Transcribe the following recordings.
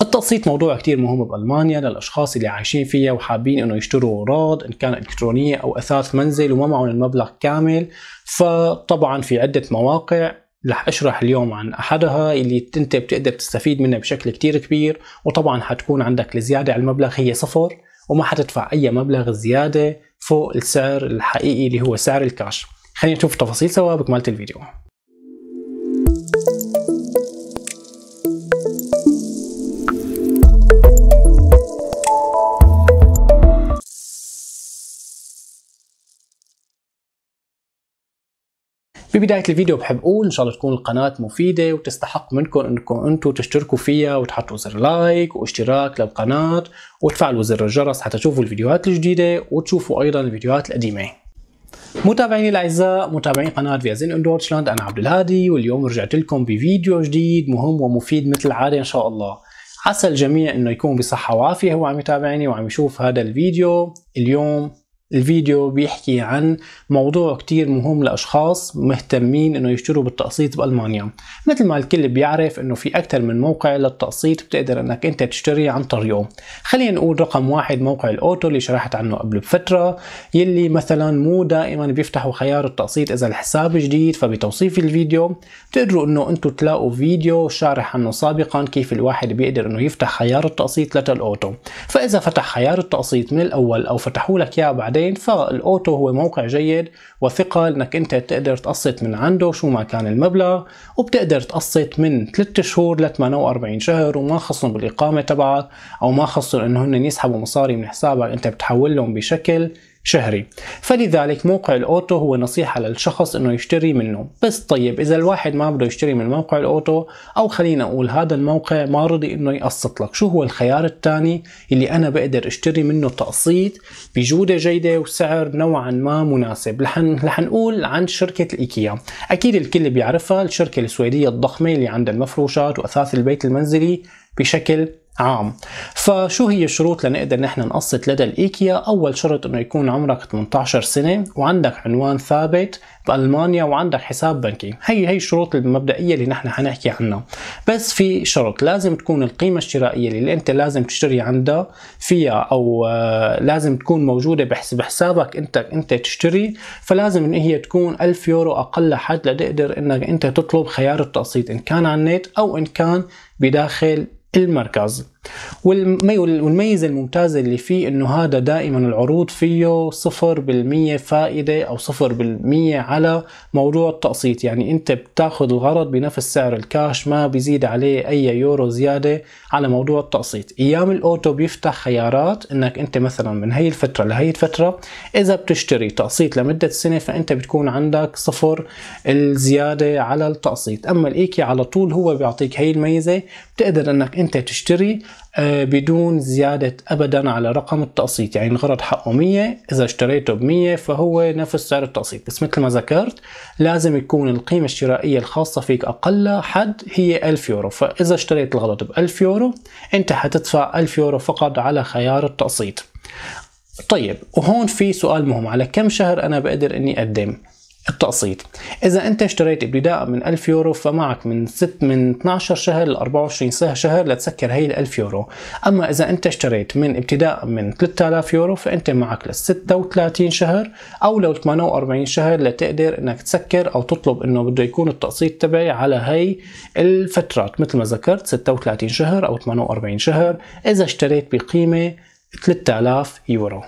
التقسيط موضوع كتير مهم بألمانيا للأشخاص اللي عايشين فيها وحابين إنه يشتروا أغراض إن كان إلكترونية أو أثاث منزل وما معهم المبلغ كامل فطبعا في عدة مواقع رح اشرح اليوم عن احدها اللي انت بتقدر تستفيد منها بشكل كتير كبير وطبعا حتكون عندك الزياده على المبلغ هي صفر وما حتدفع اي مبلغ زياده فوق السعر الحقيقي اللي هو سعر الكاش خلينا نشوف التفاصيل سوا بكمالة الفيديو في بداية الفيديو بحب أقول إن شاء الله تكون القناة مفيدة وتستحق منكم أنكم أنتم تشتركوا فيها وتحطوا زر لايك واشتراك للقناة وتفعلوا زر الجرس حتى تشوفوا الفيديوهات الجديدة وتشوفوا أيضا الفيديوهات القديمة متابعيني الاعزاء متابعين قناه فيازين ان دورتشلاند انا عبد الهادي واليوم رجعت لكم بفيديو جديد مهم ومفيد مثل العاده ان شاء الله عسى الجميع انه يكون بصحه وعافيه هو عم يتابعني وعم يشوف هذا الفيديو اليوم الفيديو بيحكي عن موضوع كتير مهم لأشخاص مهتمين إنه يشتروا بالتقسيط بألمانيا مثل ما الكل بيعرف إنه في أكثر من موقع للتقسيط بتقدر إنك أنت تشتري عن طريقه خلينا نقول رقم واحد موقع الأوتو اللي شرحت عنه قبل بفترة يلي مثلا مو دائما بيفتحوا خيار التقسيط إذا الحساب جديد فبتوصيف الفيديو بتقدروا إنه أنتم تلاقوا فيديو شارح عنه سابقا كيف الواحد بيقدر إنه يفتح خيار التقسيط الاوتو فإذا فتح خيار التقسيط من الأول أو فتحوا لك إياه بعد بعدين فالاوتو هو موقع جيد وثقه انك انت تقدر تقسط من عنده شو ما كان المبلغ وبتقدر تقسط من 3 شهور ل 48 شهر وما خصهم بالاقامه تبعك او ما خصهم انه هن يسحبوا مصاري من حسابك انت بتحول لهم بشكل شهري فلذلك موقع الاوتو هو نصيحة للشخص انه يشتري منه بس طيب اذا الواحد ما بده يشتري من موقع الاوتو او خلينا اقول هذا الموقع ما رضي انه يقسط لك شو هو الخيار الثاني اللي انا بقدر اشتري منه تقسيط بجودة جيدة وسعر نوعا ما مناسب لحن لحنقول عن شركة الايكيا اكيد الكل بيعرفها الشركة السويدية الضخمة اللي عندها المفروشات واثاث البيت المنزلي بشكل عام فشو هي الشروط لنقدر نحن نقسط لدى الايكيا اول شرط انه يكون عمرك 18 سنه وعندك عنوان ثابت بالمانيا وعندك حساب بنكي هي هي الشروط المبدئيه اللي نحن حنحكي عنها بس في شرط لازم تكون القيمه الشرائيه اللي انت لازم تشتري عندها فيها او آه، لازم تكون موجوده بحسب حسابك انت انت تشتري فلازم ان هي تكون 1000 يورو اقل حد لتقدر انك انت تطلب خيار التقسيط ان كان على النت او ان كان بداخل il marcazo. والميزة الممتازة اللي فيه انه هذا دائما العروض فيه صفر بالمية فائدة او صفر بالمية على موضوع التقسيط يعني انت بتاخذ الغرض بنفس سعر الكاش ما بيزيد عليه اي يورو زيادة على موضوع التقسيط ايام الاوتو بيفتح خيارات انك انت مثلا من هي الفترة لهي الفترة اذا بتشتري تقسيط لمدة سنة فانت بتكون عندك صفر الزيادة على التقسيط اما الايكي على طول هو بيعطيك هي الميزة بتقدر انك انت تشتري آه، بدون زيادة أبدا على رقم التقسيط يعني الغرض حقه 100 إذا اشتريته ب 100 فهو نفس سعر التقسيط بس مثل ما ذكرت لازم يكون القيمة الشرائية الخاصة فيك أقل حد هي 1000 يورو فإذا اشتريت الغرض ب 1000 يورو أنت حتدفع 1000 يورو فقط على خيار التقسيط طيب وهون في سؤال مهم على كم شهر أنا بقدر أني أقدم التقسيط إذا أنت اشتريت ابتداء من 1000 يورو فمعك من 6 من 12 شهر ل 24 شهر لتسكر هي ال 1000 يورو أما إذا أنت اشتريت من ابتداء من 3000 يورو فأنت معك ل 36 شهر أو لو 48 شهر لتقدر أنك تسكر أو تطلب أنه بده يكون التقسيط تبعي على هي الفترات مثل ما ذكرت 36 شهر أو 48 شهر إذا اشتريت بقيمة 3000 يورو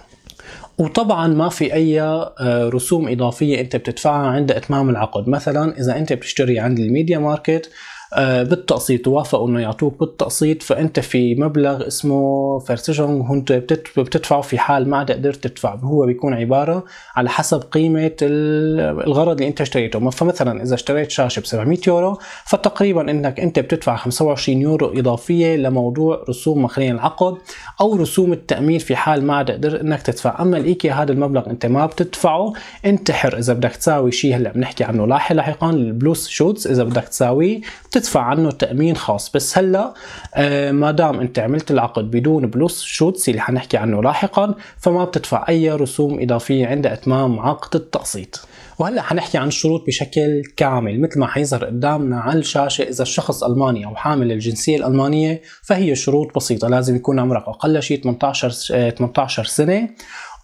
وطبعا ما في اي آه، رسوم اضافيه انت بتدفعها عند اتمام العقد مثلا اذا انت بتشتري عند الميديا ماركت آه، بالتقسيط ووافقوا انه يعطوك بالتقسيط فانت في مبلغ اسمه فرسجون هنت بتدفعه في حال ما عاد قدرت تدفع هو بيكون عباره على حسب قيمه الغرض اللي انت اشتريته فمثلا اذا اشتريت شاشه ب 700 يورو فتقريبا انك انت بتدفع 25 يورو اضافيه لموضوع رسوم خلينا العقد او رسوم التامين في حال ما عاد قدرت انك تدفع اما الايكيا هذا المبلغ انت ما بتدفعه انت حر اذا بدك تساوي شيء هلا بنحكي عنه لاحقا البلوس شوتس اذا بدك تساويه بتدفع عنه تامين خاص بس هلا آه، ما دام انت عملت العقد بدون بلوس شوتس اللي حنحكي عنه لاحقا فما بتدفع اي رسوم اضافيه عند اتمام عقد التقسيط وهلا حنحكي عن الشروط بشكل كامل مثل ما حيظهر قدامنا على الشاشه اذا الشخص الماني او حامل الجنسيه الالمانيه فهي شروط بسيطه لازم يكون عمرك اقل شيء 18 18 آه، سنه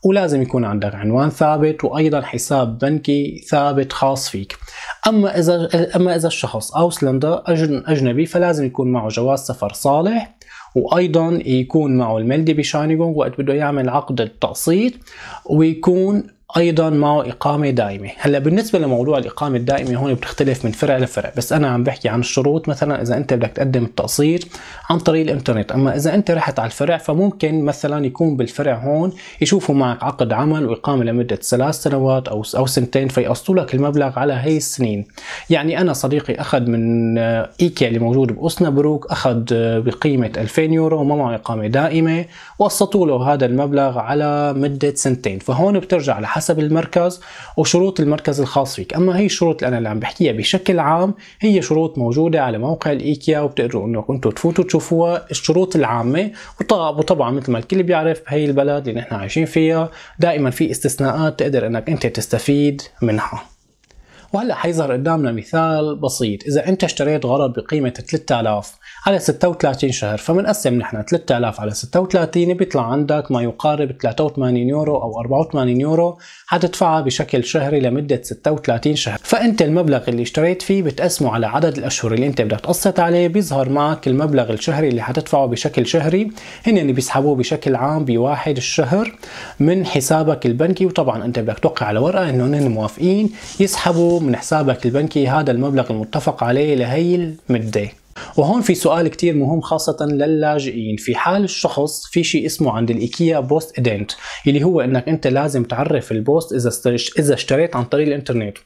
ولازم يكون عندك عنوان ثابت وايضا حساب بنكي ثابت خاص فيك اما اذا اما اذا الشخص سلندر اجنبي فلازم يكون معه جواز سفر صالح وايضا يكون معه الملدي بشاينيغون وقت بده يعمل عقد التقسيط ويكون ايضا معه اقامه دائمه هلا بالنسبه لموضوع الاقامه الدائمه هون بتختلف من فرع لفرع بس انا عم بحكي عن الشروط مثلا اذا انت بدك تقدم التقصير عن طريق الانترنت اما اذا انت رحت على الفرع فممكن مثلا يكون بالفرع هون يشوفوا معك عقد عمل واقامه لمده ثلاث سنوات او او سنتين فيقسطوا لك المبلغ على هي السنين يعني انا صديقي اخذ من ايكيا اللي موجود باوسنابروك اخذ بقيمه 2000 يورو وما معه اقامه دائمه وقسطوا له هذا المبلغ على مده سنتين فهون بترجع لحسب حسب المركز وشروط المركز الخاص فيك اما هي الشروط اللي انا اللي عم بحكيها بشكل عام هي شروط موجوده على موقع الايكيا وبتقدروا انه انتم تفوتوا تشوفوها الشروط العامه وطبعا وطبع مثل ما الكل بيعرف بهي البلد اللي نحن عايشين فيها دائما في استثناءات تقدر انك انت تستفيد منها وهلا حيظهر قدامنا مثال بسيط اذا انت اشتريت غرض بقيمه 3000 على 36 شهر فبنقسم نحن 3000 على 36 بيطلع عندك ما يقارب 83 يورو او 84 يورو حتدفعها بشكل شهري لمده 36 شهر فانت المبلغ اللي اشتريت فيه بتقسمه على عدد الاشهر اللي انت بدك تقسط عليه بيظهر معك المبلغ الشهري اللي حتدفعه بشكل شهري هن اللي بيسحبوه بشكل عام بواحد الشهر من حسابك البنكي وطبعا انت بدك توقع على ورقه انه هن موافقين يسحبوا من حسابك البنكي هذا المبلغ المتفق عليه لهي المده وهون في سؤال كتير مهم خاصة للاجئين في حال الشخص في شيء اسمه عند الإيكيا بوست إيدنت اللي هو إنك أنت لازم تعرف البوست إذا إذا اشتريت عن طريق الإنترنت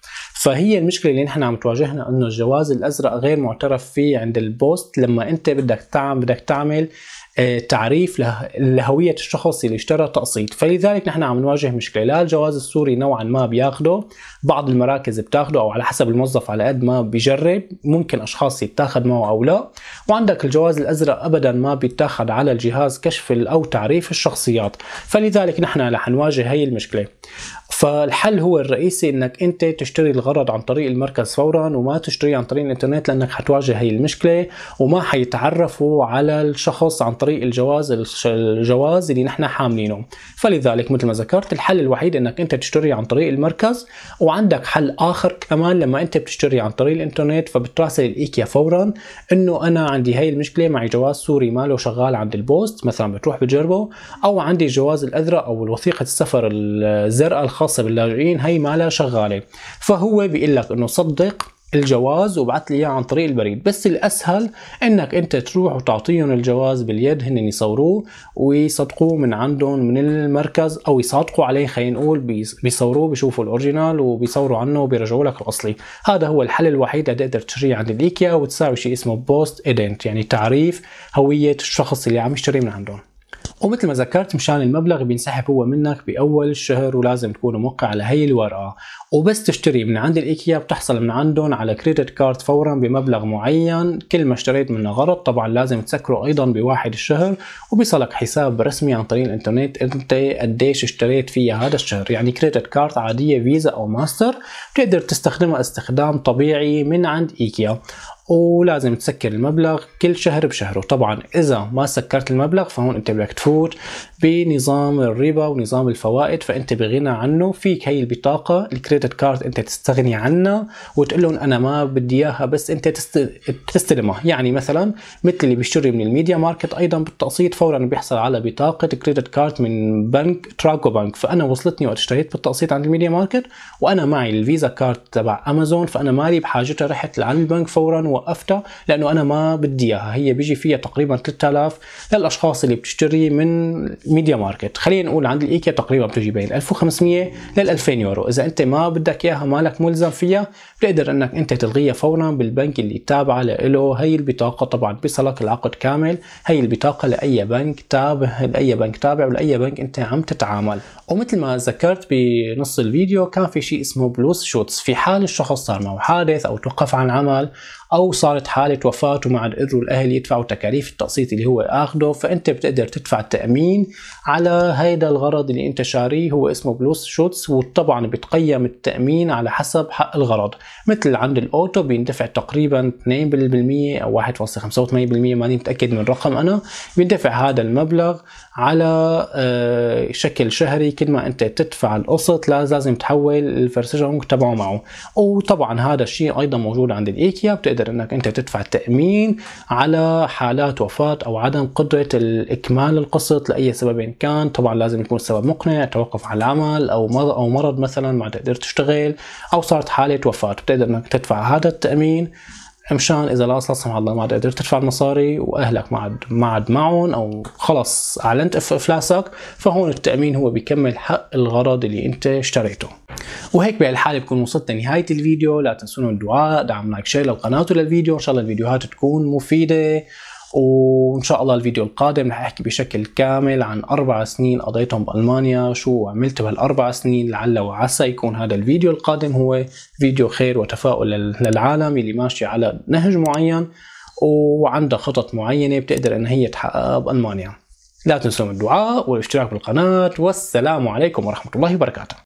فهي المشكله اللي نحن عم تواجهنا انه الجواز الازرق غير معترف فيه عند البوست لما انت بدك تعمل بدك تعمل آه، تعريف لهويه الشخص اللي اشترى تقسيط، فلذلك نحن عم نواجه مشكله، لا الجواز السوري نوعا ما بياخده، بعض المراكز بتاخده او على حسب الموظف على قد ما بيجرب، ممكن اشخاص يتاخذ معه او لا، وعندك الجواز الازرق ابدا ما بيتاخذ على الجهاز كشف او تعريف الشخصيات، فلذلك نحن رح نواجه هي المشكله. فالحل هو الرئيسي انك انت تشتري الغرض عن طريق المركز فورا وما تشتري عن طريق الانترنت لانك حتواجه هي المشكله وما حيتعرفوا على الشخص عن طريق الجواز الجواز اللي نحن حاملينه فلذلك مثل ما ذكرت الحل الوحيد انك انت تشتري عن طريق المركز وعندك حل اخر كمان لما انت بتشتري عن طريق الانترنت فبتراسل الايكيا فورا انه انا عندي هي المشكله معي جواز سوري ماله شغال عند البوست مثلا بتروح بتجربه او عندي الجواز الازرق او وثيقه السفر الزرقاء الخاصه باللاجئين هي مالها شغاله فهو بيقول لك انه صدق الجواز وبعث لي اياه عن طريق البريد بس الاسهل انك انت تروح وتعطيهم الجواز باليد هن يصوروه ويصدقوه من عندهم من المركز او يصادقوا عليه خلينا نقول بيصوروه بيشوفوا الاورجينال وبيصوروا عنه وبيرجعوا لك الاصلي هذا هو الحل الوحيد اللي تقدر تشتريه عند الايكيا وتساوي شيء اسمه بوست ايدنت يعني تعريف هويه الشخص اللي عم يشتري من عندهم ومثل ما ذكرت مشان المبلغ بينسحب هو منك باول الشهر ولازم تكون موقع على هي الورقه وبس تشتري من عند الايكيا بتحصل من عندهم على كريدت كارد فورا بمبلغ معين كل ما اشتريت منه غرض طبعا لازم تسكره ايضا بواحد الشهر وبيصلك حساب رسمي عن طريق الانترنت انت قديش اشتريت فيها هذا الشهر يعني كريدت كارد عاديه فيزا او ماستر بتقدر تستخدمها استخدام طبيعي من عند ايكيا ولازم تسكر المبلغ كل شهر بشهره طبعا اذا ما سكرت المبلغ فهون انت بدك تفوت بنظام الربا ونظام الفوائد فانت بغنى عنه فيك هي البطاقه الكريدت كارد انت تستغني عنها وتقول لهم انا ما بدي اياها بس انت تستلمها يعني مثلا مثل اللي بيشتري من الميديا ماركت ايضا بالتقسيط فورا بيحصل على بطاقه كريدت كارد من بنك تراكو بنك فانا وصلتني وقت اشتريت بالتقسيط عند الميديا ماركت وانا معي الفيزا كارد تبع امازون فانا مالي بحاجتها رحت لعند البنك فورا وقفتها لانه انا ما بدي اياها هي بيجي فيها تقريبا 3000 للاشخاص اللي بتشتري من ميديا ماركت خلينا نقول عند الايكيا تقريبا بتجي بين 1500 لل 2000 يورو اذا انت ما بدك اياها مالك ملزم فيها بتقدر انك انت تلغيها فورا بالبنك اللي تابعه له هي البطاقه طبعا بيصلك العقد كامل هي البطاقه لاي بنك تابع لاي بنك تابع ولاي بنك انت عم تتعامل ومثل ما ذكرت بنص الفيديو كان في شيء اسمه بلوس شوتس في حال الشخص صار معه حادث او توقف عن عمل او صارت حاله وفاه وما عاد قدروا الاهل يدفعوا تكاليف التقسيط اللي هو اخذه فانت بتقدر تدفع التامين على هذا الغرض اللي انت شاريه هو اسمه بلوس شوتس وطبعا بتقيم التامين على حسب حق الغرض مثل عند الاوتو بيندفع تقريبا 2% او 1.85% ماني متاكد من الرقم انا بيندفع هذا المبلغ على آه، شكل شهري كل ما انت تدفع القسط لازم تحول الفرسجون تبعه معه وطبعا هذا الشيء ايضا موجود عند الايكيا بتقدر انك انت تدفع التامين على حالات وفاه او عدم قدره اكمال القسط لاي سبب كان طبعا لازم يكون السبب مقنع توقف عن العمل او مرض او مرض مثلا ما تقدر تشتغل او صارت حاله وفاه بتقدر انك تدفع هذا التامين مشان اذا لا سمح الله ما عاد قدرت تدفع المصاري واهلك ما عاد ما عاد معهم او خلص اعلنت افلاسك فهون التامين هو بيكمل حق الغرض اللي انت اشتريته وهيك بهالحاله بكون وصلت لنهايه الفيديو لا تنسونا الدعاء دعم لايك شير للقناه وللفيديو ان شاء الله الفيديوهات تكون مفيده وان شاء الله الفيديو القادم رح احكي بشكل كامل عن اربع سنين قضيتهم بالمانيا شو عملت بهالاربع سنين لعل وعسى يكون هذا الفيديو القادم هو فيديو خير وتفاؤل للعالم اللي ماشي على نهج معين وعندها خطط معينه بتقدر ان هي تحققها بالمانيا لا تنسوا الدعاء والاشتراك بالقناه والسلام عليكم ورحمه الله وبركاته